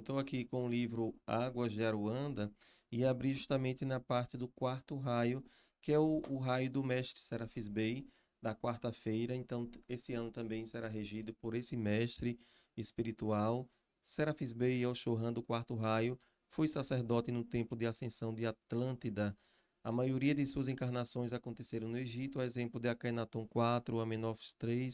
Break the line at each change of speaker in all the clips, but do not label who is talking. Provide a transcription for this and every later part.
Estou aqui com o livro Água Aruanda e abri justamente na parte do quarto raio, que é o, o raio do mestre Serafis Bey, da quarta-feira. Então, esse ano também será regido por esse mestre espiritual. Serafis Bey Oxorran do quarto raio foi sacerdote no tempo de ascensão de Atlântida. A maioria de suas encarnações aconteceram no Egito, a exemplo de Akhenaton IV, Amenófis III,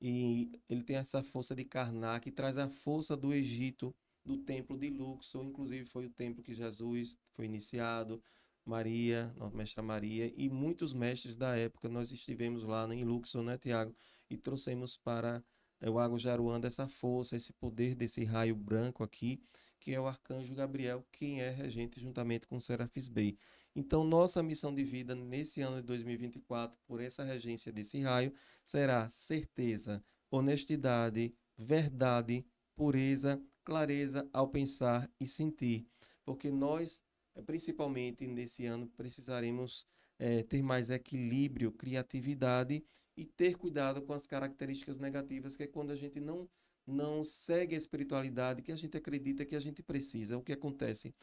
e ele tem essa força de Karnak, que traz a força do Egito do templo de Luxor, inclusive foi o templo que Jesus foi iniciado, Maria, nossa mestra Maria e muitos mestres da época. Nós estivemos lá em Luxor, né, Tiago? E trouxemos para é, o Água Jaruanda essa força, esse poder desse raio branco aqui, que é o arcanjo Gabriel, quem é regente juntamente com Serafis Bey. Então, nossa missão de vida nesse ano de 2024, por essa regência desse raio, será certeza, honestidade, verdade, pureza clareza ao pensar e sentir, porque nós, eh, principalmente nesse ano, precisaremos é, ter mais equilíbrio, criatividade e ter cuidado com as características negativas, que é quando a gente não não segue a espiritualidade que a gente acredita que a gente precisa. O que acontece?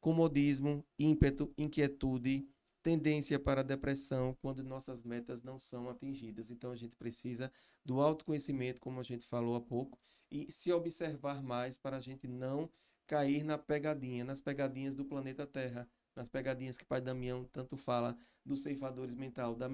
Comodismo, ímpeto, inquietude, tendência para a depressão quando nossas metas não são atingidas. Então a gente precisa do autoconhecimento, como a gente falou há pouco, e se observar mais para a gente não cair na pegadinha, nas pegadinhas do planeta Terra, nas pegadinhas que Pai Damião tanto fala dos ceifadores mental, da,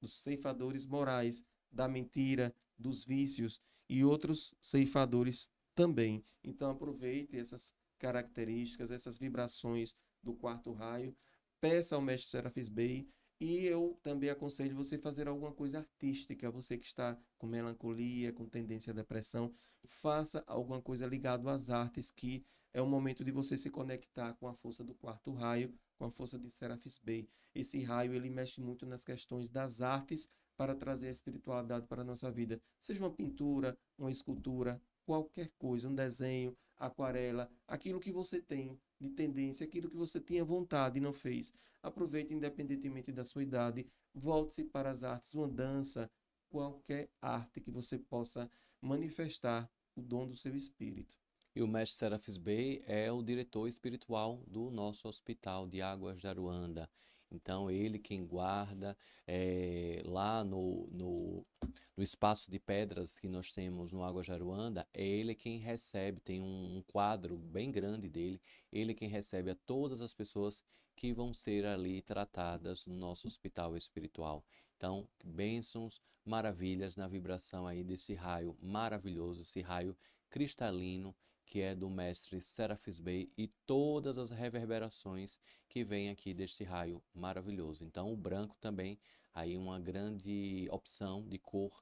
dos ceifadores morais, da mentira, dos vícios e outros ceifadores também. Então aproveite essas características, essas vibrações do quarto raio peça ao mestre Serafis Bey e eu também aconselho você fazer alguma coisa artística. Você que está com melancolia, com tendência à depressão, faça alguma coisa ligada às artes, que é o momento de você se conectar com a força do quarto raio, com a força de Serafis Bey. Esse raio ele mexe muito nas questões das artes para trazer a espiritualidade para a nossa vida. Seja uma pintura, uma escultura, qualquer coisa, um desenho, aquarela, aquilo que você tem de tendência, aquilo que você tinha vontade e não fez. Aproveite independentemente da sua idade, volte-se para as artes, uma dança, qualquer arte que você possa manifestar o dom do seu espírito. E o mestre Serafis
Bey é o diretor espiritual do nosso hospital de Águas de Aruanda. Então, ele quem guarda é, lá no, no, no, espaço de pedras que nós temos no Água Jaruanda, é ele quem recebe, tem um, um quadro bem grande dele, ele quem recebe a todas as pessoas que vão ser ali tratadas no nosso hospital espiritual. Então, bênçãos, maravilhas na vibração aí desse raio maravilhoso, esse raio cristalino que é do mestre Seraphis Bay e todas as reverberações que vêm aqui deste raio maravilhoso. Então o branco também aí uma grande opção de cor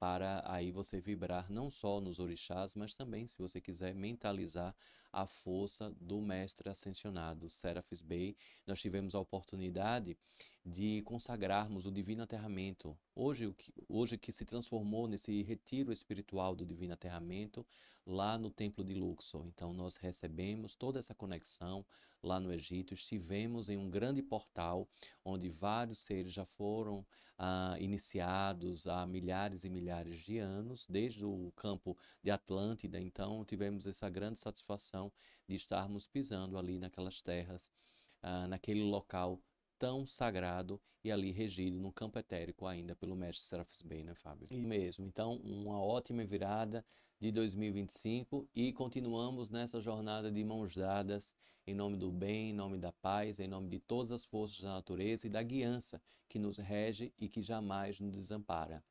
para aí você vibrar não só nos orixás, mas também se você quiser mentalizar a força do mestre ascensionado Serafis Bey. Nós tivemos a oportunidade de consagrarmos o divino aterramento. Hoje, o que, hoje que se transformou nesse retiro espiritual do divino aterramento lá no templo de Luxor. Então nós recebemos toda essa conexão lá no Egito, estivemos em um grande portal onde vários seres já foram ah, iniciados há milhares e milhares de anos, desde o campo de Atlântida. Então tivemos essa grande satisfação de estarmos pisando ali naquelas terras, ah, naquele local tão sagrado e ali regido no campo etérico ainda pelo mestre Serafis Bey, né, Fábio? Isso mesmo. Então, uma ótima virada de 2025 e continuamos nessa jornada de mãos dadas em nome do bem, em nome da paz, em nome de todas as forças da natureza e da guiança que nos rege e que jamais nos desampara.